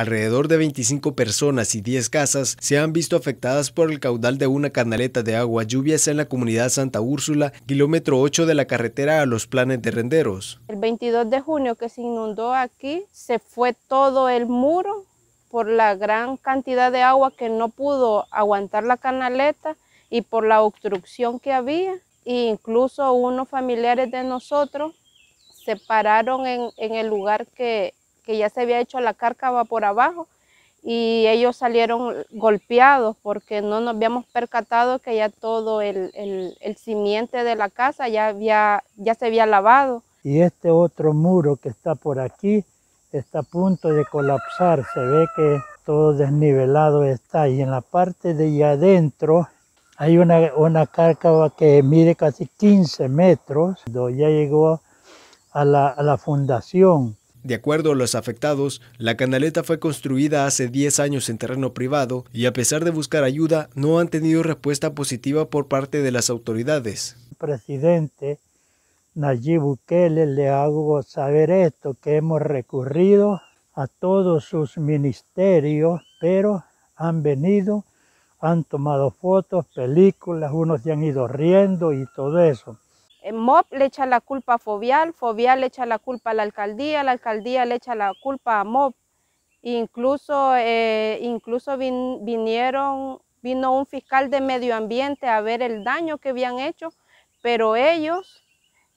Alrededor de 25 personas y 10 casas se han visto afectadas por el caudal de una canaleta de agua lluvias en la comunidad Santa Úrsula, kilómetro 8 de la carretera a los planes de renderos. El 22 de junio que se inundó aquí, se fue todo el muro por la gran cantidad de agua que no pudo aguantar la canaleta y por la obstrucción que había. E incluso unos familiares de nosotros se pararon en el lugar que que ya se había hecho la cárcava por abajo y ellos salieron golpeados porque no nos habíamos percatado que ya todo el, simiente de la casa ya, había, ya se había lavado. Y este otro muro que está por aquí está a punto de colapsar, se ve que todo desnivelado está y en la parte de allá adentro hay una, una cárcava que mide casi 15 metros, ya llegó a la, a la fundación de acuerdo a los afectados, la canaleta fue construida hace 10 años en terreno privado y a pesar de buscar ayuda, no han tenido respuesta positiva por parte de las autoridades. Presidente Nayib Bukele le hago saber esto, que hemos recurrido a todos sus ministerios, pero han venido, han tomado fotos, películas, unos se han ido riendo y todo eso. Eh, MOB le echa la culpa a Fovial, Fovial le echa la culpa a la alcaldía, la alcaldía le echa la culpa a MOB. Incluso, eh, incluso vinieron, vino un fiscal de medio ambiente a ver el daño que habían hecho, pero ellos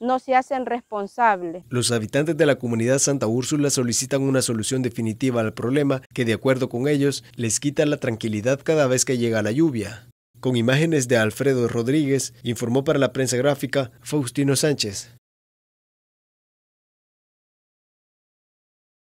no se hacen responsables. Los habitantes de la comunidad Santa Úrsula solicitan una solución definitiva al problema que de acuerdo con ellos les quita la tranquilidad cada vez que llega la lluvia con imágenes de Alfredo Rodríguez, informó para la prensa gráfica Faustino Sánchez.